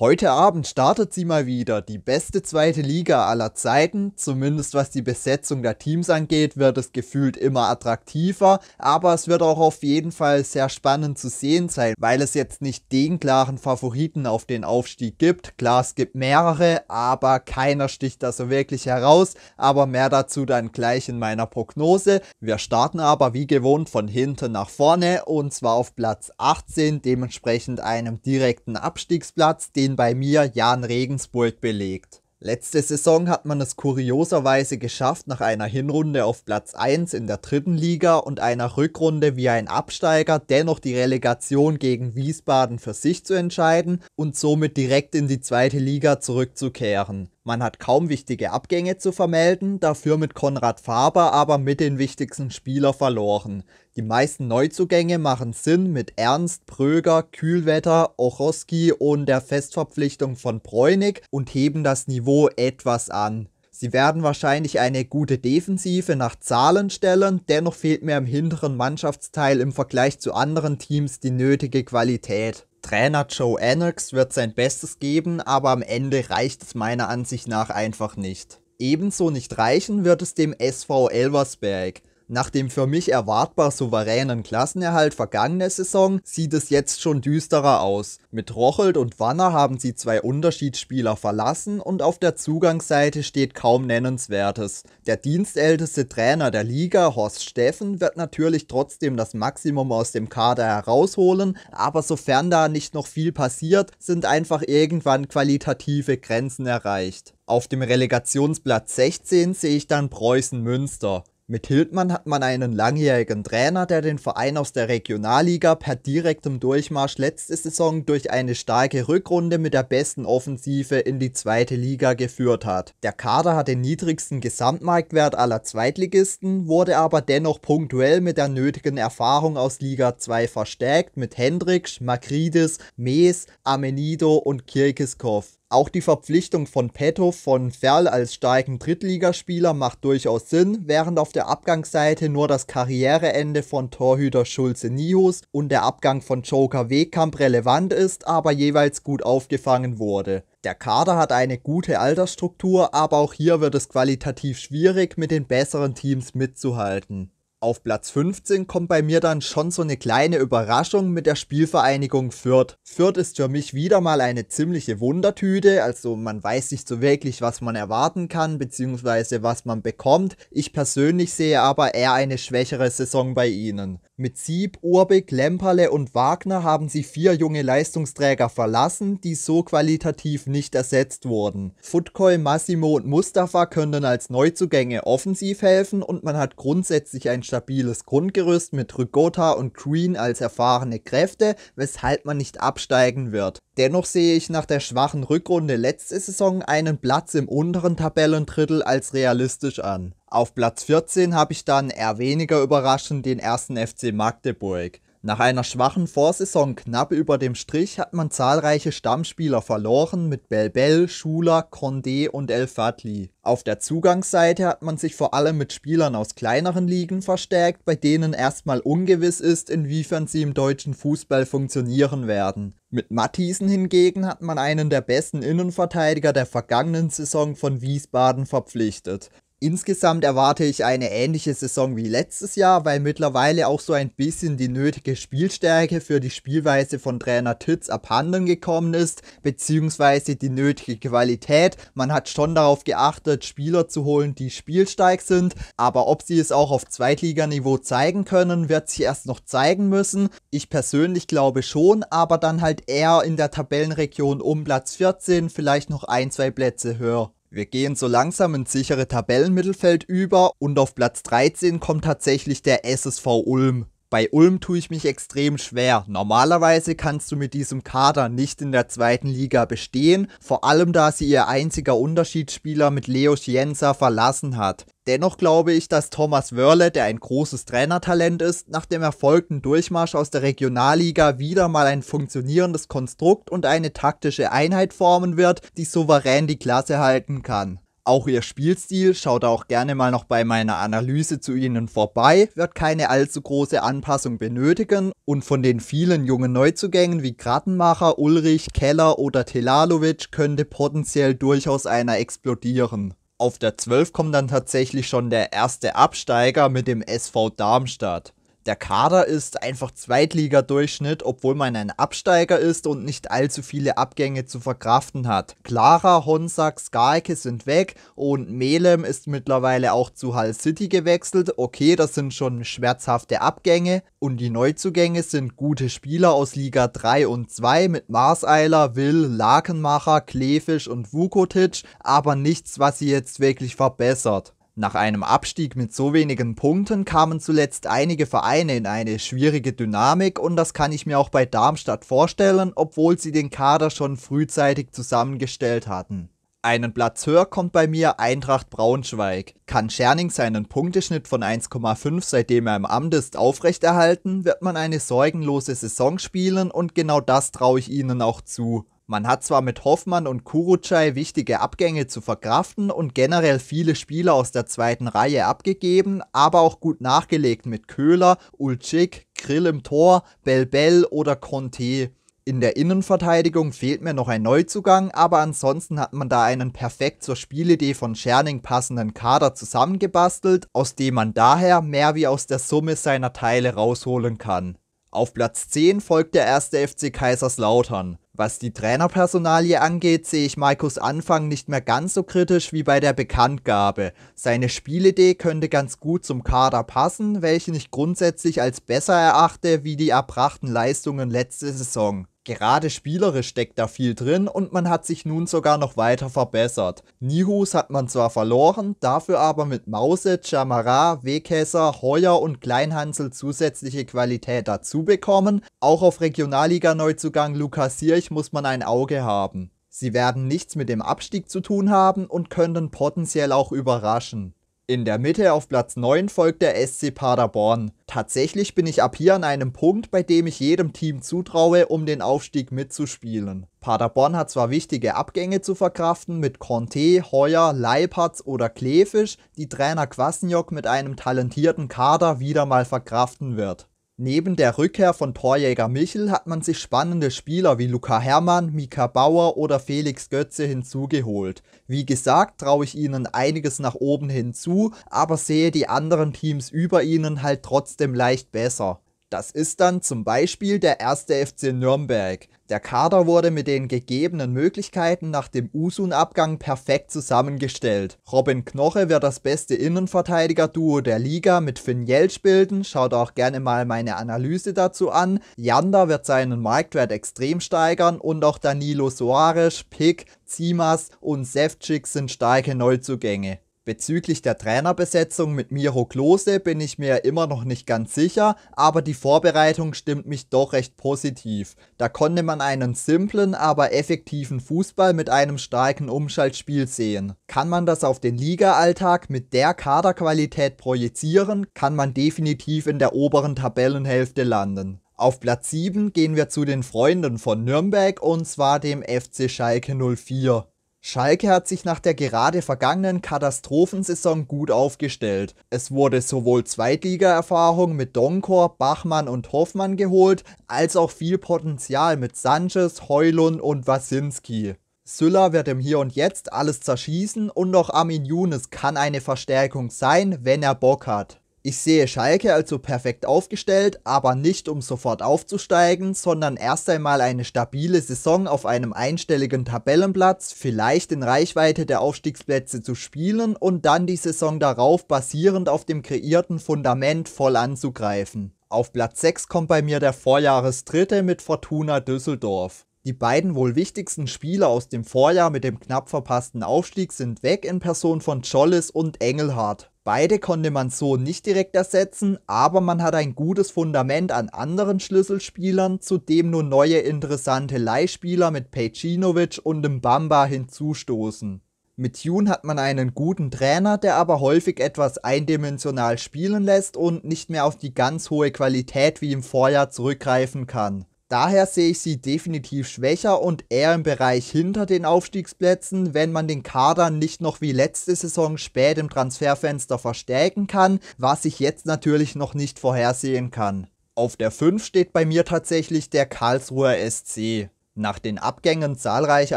Heute Abend startet sie mal wieder, die beste zweite Liga aller Zeiten. Zumindest was die Besetzung der Teams angeht, wird es gefühlt immer attraktiver, aber es wird auch auf jeden Fall sehr spannend zu sehen sein, weil es jetzt nicht den klaren Favoriten auf den Aufstieg gibt. Klar, es gibt mehrere, aber keiner sticht da so wirklich heraus, aber mehr dazu dann gleich in meiner Prognose. Wir starten aber wie gewohnt von hinten nach vorne und zwar auf Platz 18, dementsprechend einem direkten Abstiegsplatz, den ihn bei mir Jan Regensburg belegt. Letzte Saison hat man es kurioserweise geschafft, nach einer Hinrunde auf Platz 1 in der dritten Liga und einer Rückrunde wie ein Absteiger dennoch die Relegation gegen Wiesbaden für sich zu entscheiden und somit direkt in die zweite Liga zurückzukehren. Man hat kaum wichtige Abgänge zu vermelden, dafür mit Konrad Faber aber mit den wichtigsten Spieler verloren. Die meisten Neuzugänge machen Sinn mit Ernst, Pröger, Kühlwetter, Ochowski und der Festverpflichtung von Bräunig und heben das Niveau etwas an. Sie werden wahrscheinlich eine gute Defensive nach Zahlen stellen, dennoch fehlt mir im hinteren Mannschaftsteil im Vergleich zu anderen Teams die nötige Qualität. Trainer Joe Annex wird sein Bestes geben, aber am Ende reicht es meiner Ansicht nach einfach nicht. Ebenso nicht reichen wird es dem SV Elversberg. Nach dem für mich erwartbar souveränen Klassenerhalt vergangene Saison sieht es jetzt schon düsterer aus. Mit Rochelt und Wanner haben sie zwei Unterschiedsspieler verlassen und auf der Zugangsseite steht kaum Nennenswertes. Der dienstälteste Trainer der Liga, Horst Steffen, wird natürlich trotzdem das Maximum aus dem Kader herausholen, aber sofern da nicht noch viel passiert, sind einfach irgendwann qualitative Grenzen erreicht. Auf dem Relegationsplatz 16 sehe ich dann Preußen Münster. Mit Hildmann hat man einen langjährigen Trainer, der den Verein aus der Regionalliga per direktem Durchmarsch letzte Saison durch eine starke Rückrunde mit der besten Offensive in die zweite Liga geführt hat. Der Kader hat den niedrigsten Gesamtmarktwert aller Zweitligisten, wurde aber dennoch punktuell mit der nötigen Erfahrung aus Liga 2 verstärkt mit Hendricks, Makridis, Mees, Amenido und Kirkiskov. Auch die Verpflichtung von Petto von Ferl als starken Drittligaspieler macht durchaus Sinn, während auf der Abgangsseite nur das Karriereende von Torhüter Schulze Nihus und der Abgang von Joker Wegkamp relevant ist, aber jeweils gut aufgefangen wurde. Der Kader hat eine gute Altersstruktur, aber auch hier wird es qualitativ schwierig, mit den besseren Teams mitzuhalten. Auf Platz 15 kommt bei mir dann schon so eine kleine Überraschung mit der Spielvereinigung Fürth. Fürth ist für mich wieder mal eine ziemliche Wundertüte, also man weiß nicht so wirklich, was man erwarten kann, bzw. was man bekommt. Ich persönlich sehe aber eher eine schwächere Saison bei ihnen. Mit Sieb, Urbik, Lemperle und Wagner haben sie vier junge Leistungsträger verlassen, die so qualitativ nicht ersetzt wurden. Futkoi, Massimo und Mustafa können als Neuzugänge offensiv helfen und man hat grundsätzlich ein stabiles Grundgerüst mit Rygota und Green als erfahrene Kräfte, weshalb man nicht absteigen wird. Dennoch sehe ich nach der schwachen Rückrunde letzte Saison einen Platz im unteren Tabellendrittel als realistisch an. Auf Platz 14 habe ich dann eher weniger überraschend den ersten FC Magdeburg. Nach einer schwachen Vorsaison knapp über dem Strich hat man zahlreiche Stammspieler verloren mit Belbel, Schuler, Condé und El Fadli. Auf der Zugangsseite hat man sich vor allem mit Spielern aus kleineren Ligen verstärkt, bei denen erstmal ungewiss ist, inwiefern sie im deutschen Fußball funktionieren werden. Mit Matthiesen hingegen hat man einen der besten Innenverteidiger der vergangenen Saison von Wiesbaden verpflichtet. Insgesamt erwarte ich eine ähnliche Saison wie letztes Jahr, weil mittlerweile auch so ein bisschen die nötige Spielstärke für die Spielweise von Trainer Titz abhanden gekommen ist, beziehungsweise die nötige Qualität. Man hat schon darauf geachtet, Spieler zu holen, die spielsteig sind, aber ob sie es auch auf Zweitliganiveau zeigen können, wird sich erst noch zeigen müssen. Ich persönlich glaube schon, aber dann halt eher in der Tabellenregion um Platz 14, vielleicht noch ein, zwei Plätze höher. Wir gehen so langsam ins sichere Tabellenmittelfeld über und auf Platz 13 kommt tatsächlich der SSV Ulm. Bei Ulm tue ich mich extrem schwer. Normalerweise kannst du mit diesem Kader nicht in der zweiten Liga bestehen, vor allem da sie ihr einziger Unterschiedsspieler mit Leo Scienza verlassen hat. Dennoch glaube ich, dass Thomas Wörle, der ein großes Trainertalent ist, nach dem erfolgten Durchmarsch aus der Regionalliga wieder mal ein funktionierendes Konstrukt und eine taktische Einheit formen wird, die souverän die Klasse halten kann auch ihr Spielstil. Schaut auch gerne mal noch bei meiner Analyse zu ihnen vorbei, wird keine allzu große Anpassung benötigen und von den vielen jungen Neuzugängen wie Grattenmacher, Ulrich, Keller oder Telalovic könnte potenziell durchaus einer explodieren. Auf der 12 kommt dann tatsächlich schon der erste Absteiger mit dem SV Darmstadt. Der Kader ist einfach Zweitligadurchschnitt, obwohl man ein Absteiger ist und nicht allzu viele Abgänge zu verkraften hat. Clara, Honsack, Skarke sind weg und Melem ist mittlerweile auch zu Hull City gewechselt. Okay, das sind schon schmerzhafte Abgänge und die Neuzugänge sind gute Spieler aus Liga 3 und 2 mit Marseiler, Will, Lakenmacher, Klefisch und Vukotic, aber nichts, was sie jetzt wirklich verbessert. Nach einem Abstieg mit so wenigen Punkten kamen zuletzt einige Vereine in eine schwierige Dynamik und das kann ich mir auch bei Darmstadt vorstellen, obwohl sie den Kader schon frühzeitig zusammengestellt hatten. Einen Platz höher kommt bei mir Eintracht Braunschweig. Kann Scherning seinen Punkteschnitt von 1,5 seitdem er im Amt ist aufrechterhalten, wird man eine sorgenlose Saison spielen und genau das traue ich ihnen auch zu. Man hat zwar mit Hoffmann und Kurucay wichtige Abgänge zu verkraften und generell viele Spieler aus der zweiten Reihe abgegeben, aber auch gut nachgelegt mit Köhler, Ulcik, Grill im Tor, Belbel oder Conte. In der Innenverteidigung fehlt mir noch ein Neuzugang, aber ansonsten hat man da einen perfekt zur Spielidee von Scherning passenden Kader zusammengebastelt, aus dem man daher mehr wie aus der Summe seiner Teile rausholen kann. Auf Platz 10 folgt der erste FC Kaiserslautern. Was die Trainerpersonalie angeht, sehe ich Maikos Anfang nicht mehr ganz so kritisch wie bei der Bekanntgabe. Seine Spielidee könnte ganz gut zum Kader passen, welchen ich grundsätzlich als besser erachte wie die erbrachten Leistungen letzte Saison. Gerade spielerisch steckt da viel drin und man hat sich nun sogar noch weiter verbessert. Nihus hat man zwar verloren, dafür aber mit Mause, Chamara, Wekesser, Heuer und Kleinhansel zusätzliche Qualität dazu bekommen. Auch auf Regionalliga-Neuzugang Lukas Sirch muss man ein Auge haben. Sie werden nichts mit dem Abstieg zu tun haben und könnten potenziell auch überraschen. In der Mitte auf Platz 9 folgt der SC Paderborn. Tatsächlich bin ich ab hier an einem Punkt, bei dem ich jedem Team zutraue, um den Aufstieg mitzuspielen. Paderborn hat zwar wichtige Abgänge zu verkraften mit Conte, Heuer, Leipertz oder Klefisch, die Trainer Kwasniok mit einem talentierten Kader wieder mal verkraften wird. Neben der Rückkehr von Torjäger Michel hat man sich spannende Spieler wie Luca Hermann, Mika Bauer oder Felix Götze hinzugeholt. Wie gesagt, traue ich ihnen einiges nach oben hinzu, aber sehe die anderen Teams über ihnen halt trotzdem leicht besser. Das ist dann zum Beispiel der erste FC Nürnberg. Der Kader wurde mit den gegebenen Möglichkeiten nach dem Usun-Abgang perfekt zusammengestellt. Robin Knoche wird das beste Innenverteidiger-Duo der Liga mit Finn Jelsch bilden, schaut auch gerne mal meine Analyse dazu an. Janda wird seinen Marktwert extrem steigern und auch Danilo Soares, Pick, Zimas und Sefcik sind starke Neuzugänge. Bezüglich der Trainerbesetzung mit Miro Klose bin ich mir immer noch nicht ganz sicher, aber die Vorbereitung stimmt mich doch recht positiv. Da konnte man einen simplen, aber effektiven Fußball mit einem starken Umschaltspiel sehen. Kann man das auf den Liga-Alltag mit der Kaderqualität projizieren, kann man definitiv in der oberen Tabellenhälfte landen. Auf Platz 7 gehen wir zu den Freunden von Nürnberg und zwar dem FC Schalke 04. Schalke hat sich nach der gerade vergangenen Katastrophensaison gut aufgestellt. Es wurde sowohl Zweitligaerfahrung mit Donkor, Bachmann und Hoffmann geholt, als auch viel Potenzial mit Sanchez, Heulund und Wasinski. Süller wird im Hier und Jetzt alles zerschießen und auch Armin Younes kann eine Verstärkung sein, wenn er Bock hat. Ich sehe Schalke also perfekt aufgestellt, aber nicht um sofort aufzusteigen, sondern erst einmal eine stabile Saison auf einem einstelligen Tabellenplatz, vielleicht in Reichweite der Aufstiegsplätze zu spielen und dann die Saison darauf basierend auf dem kreierten Fundament voll anzugreifen. Auf Platz 6 kommt bei mir der Vorjahresdritte mit Fortuna Düsseldorf. Die beiden wohl wichtigsten Spieler aus dem Vorjahr mit dem knapp verpassten Aufstieg sind weg in Person von Jollis und Engelhardt. Beide konnte man so nicht direkt ersetzen, aber man hat ein gutes Fundament an anderen Schlüsselspielern, zu dem nun neue interessante Leihspieler mit Pejcinovic und dem Bamba hinzustoßen. Mit Jun hat man einen guten Trainer, der aber häufig etwas eindimensional spielen lässt und nicht mehr auf die ganz hohe Qualität wie im Vorjahr zurückgreifen kann. Daher sehe ich sie definitiv schwächer und eher im Bereich hinter den Aufstiegsplätzen, wenn man den Kader nicht noch wie letzte Saison spät im Transferfenster verstärken kann, was ich jetzt natürlich noch nicht vorhersehen kann. Auf der 5 steht bei mir tatsächlich der Karlsruher SC. Nach den Abgängen zahlreicher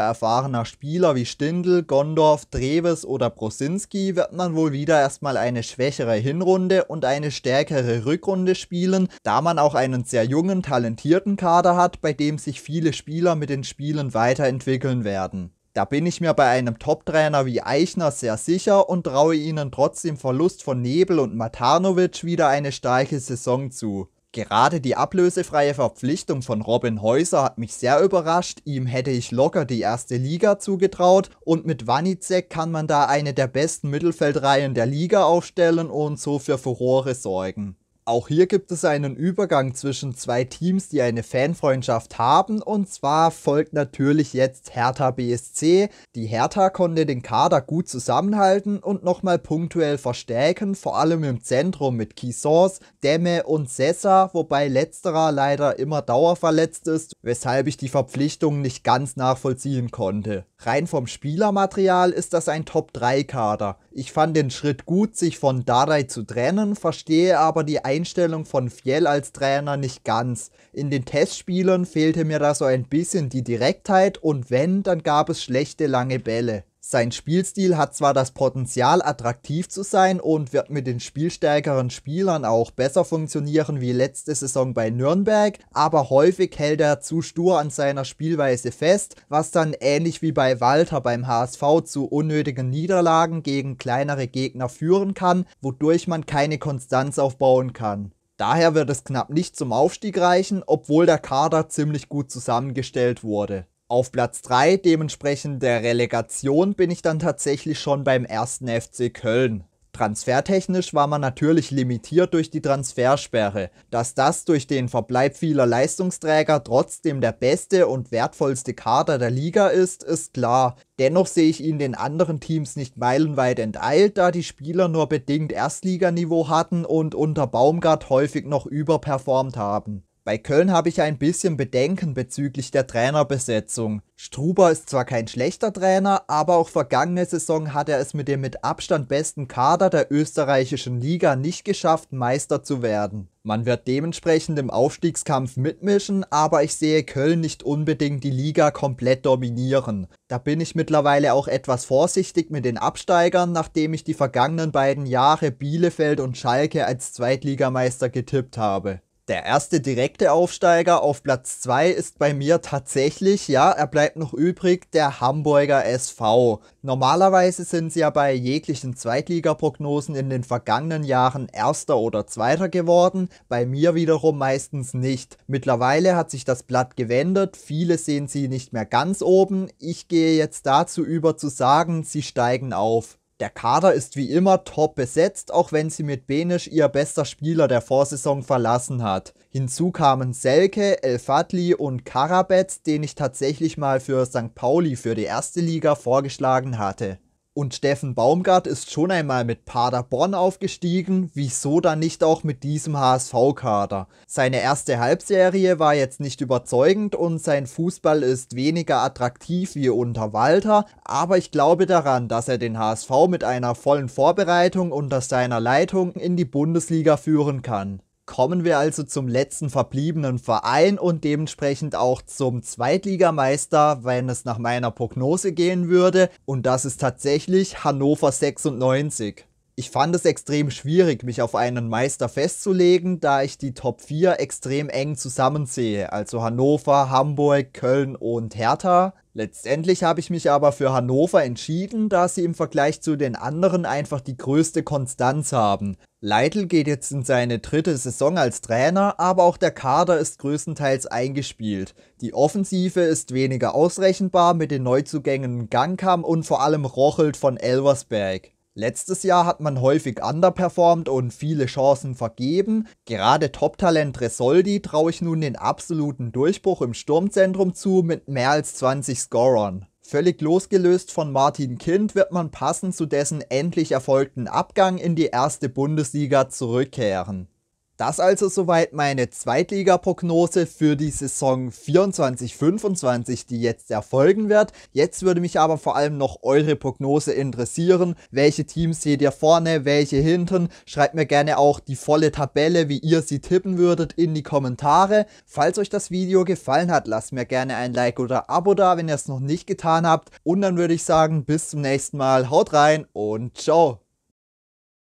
erfahrener Spieler wie Stindl, Gondorf, Dreves oder Brosinski wird man wohl wieder erstmal eine schwächere Hinrunde und eine stärkere Rückrunde spielen, da man auch einen sehr jungen, talentierten Kader hat, bei dem sich viele Spieler mit den Spielen weiterentwickeln werden. Da bin ich mir bei einem Top-Trainer wie Eichner sehr sicher und traue ihnen trotz dem Verlust von Nebel und Matanovic wieder eine starke Saison zu. Gerade die ablösefreie Verpflichtung von Robin Häuser hat mich sehr überrascht. Ihm hätte ich locker die erste Liga zugetraut und mit Wanizek kann man da eine der besten Mittelfeldreihen der Liga aufstellen und so für Furore sorgen. Auch hier gibt es einen Übergang zwischen zwei Teams, die eine Fanfreundschaft haben und zwar folgt natürlich jetzt Hertha BSC. Die Hertha konnte den Kader gut zusammenhalten und nochmal punktuell verstärken, vor allem im Zentrum mit Kisors, Demme und Sessa, wobei letzterer leider immer dauerverletzt ist, weshalb ich die Verpflichtung nicht ganz nachvollziehen konnte. Rein vom Spielermaterial ist das ein Top-3-Kader. Ich fand den Schritt gut, sich von Dadai zu trennen, verstehe aber die Einstellung von Fjell als Trainer nicht ganz. In den Testspielern fehlte mir da so ein bisschen die Direktheit und wenn, dann gab es schlechte lange Bälle. Sein Spielstil hat zwar das Potenzial, attraktiv zu sein und wird mit den spielstärkeren Spielern auch besser funktionieren wie letzte Saison bei Nürnberg, aber häufig hält er zu stur an seiner Spielweise fest, was dann ähnlich wie bei Walter beim HSV zu unnötigen Niederlagen gegen kleinere Gegner führen kann, wodurch man keine Konstanz aufbauen kann. Daher wird es knapp nicht zum Aufstieg reichen, obwohl der Kader ziemlich gut zusammengestellt wurde. Auf Platz 3 dementsprechend der Relegation bin ich dann tatsächlich schon beim ersten FC Köln. Transfertechnisch war man natürlich limitiert durch die Transfersperre. Dass das durch den Verbleib vieler Leistungsträger trotzdem der beste und wertvollste Kader der Liga ist, ist klar. Dennoch sehe ich ihn den anderen Teams nicht meilenweit enteilt, da die Spieler nur bedingt Erstliganiveau hatten und unter Baumgart häufig noch überperformt haben. Bei Köln habe ich ein bisschen Bedenken bezüglich der Trainerbesetzung. Struber ist zwar kein schlechter Trainer, aber auch vergangene Saison hat er es mit dem mit Abstand besten Kader der österreichischen Liga nicht geschafft, Meister zu werden. Man wird dementsprechend im Aufstiegskampf mitmischen, aber ich sehe Köln nicht unbedingt die Liga komplett dominieren. Da bin ich mittlerweile auch etwas vorsichtig mit den Absteigern, nachdem ich die vergangenen beiden Jahre Bielefeld und Schalke als Zweitligameister getippt habe der erste direkte Aufsteiger auf Platz 2 ist bei mir tatsächlich, ja, er bleibt noch übrig, der Hamburger SV. Normalerweise sind sie ja bei jeglichen Zweitligaprognosen in den vergangenen Jahren erster oder zweiter geworden, bei mir wiederum meistens nicht. Mittlerweile hat sich das Blatt gewendet, viele sehen sie nicht mehr ganz oben, ich gehe jetzt dazu über zu sagen, sie steigen auf. Der Kader ist wie immer top besetzt, auch wenn sie mit Benisch ihr bester Spieler der Vorsaison verlassen hat. Hinzu kamen Selke, Elfatli und Karabetz, den ich tatsächlich mal für St. Pauli für die erste Liga vorgeschlagen hatte. Und Steffen Baumgart ist schon einmal mit Paderborn aufgestiegen, wieso dann nicht auch mit diesem HSV-Kader? Seine erste Halbserie war jetzt nicht überzeugend und sein Fußball ist weniger attraktiv wie unter Walter, aber ich glaube daran, dass er den HSV mit einer vollen Vorbereitung unter seiner Leitung in die Bundesliga führen kann. Kommen wir also zum letzten verbliebenen Verein und dementsprechend auch zum Zweitligameister, wenn es nach meiner Prognose gehen würde. Und das ist tatsächlich Hannover 96 ich fand es extrem schwierig, mich auf einen Meister festzulegen, da ich die Top 4 extrem eng zusammensehe, also Hannover, Hamburg, Köln und Hertha. Letztendlich habe ich mich aber für Hannover entschieden, da sie im Vergleich zu den anderen einfach die größte Konstanz haben. Leitl geht jetzt in seine dritte Saison als Trainer, aber auch der Kader ist größtenteils eingespielt. Die Offensive ist weniger ausrechenbar mit den Neuzugängen Gangkam und vor allem Rochelt von Elversberg. Letztes Jahr hat man häufig underperformed und viele Chancen vergeben. Gerade Top-Talent Resoldi traue ich nun den absoluten Durchbruch im Sturmzentrum zu mit mehr als 20 Scorern. Völlig losgelöst von Martin Kind wird man passend zu dessen endlich erfolgten Abgang in die erste Bundesliga zurückkehren. Das also soweit meine Zweitliga-Prognose für die Saison 24-25, die jetzt erfolgen wird. Jetzt würde mich aber vor allem noch eure Prognose interessieren. Welche Teams seht ihr vorne, welche hinten? Schreibt mir gerne auch die volle Tabelle, wie ihr sie tippen würdet, in die Kommentare. Falls euch das Video gefallen hat, lasst mir gerne ein Like oder Abo da, wenn ihr es noch nicht getan habt. Und dann würde ich sagen, bis zum nächsten Mal. Haut rein und ciao!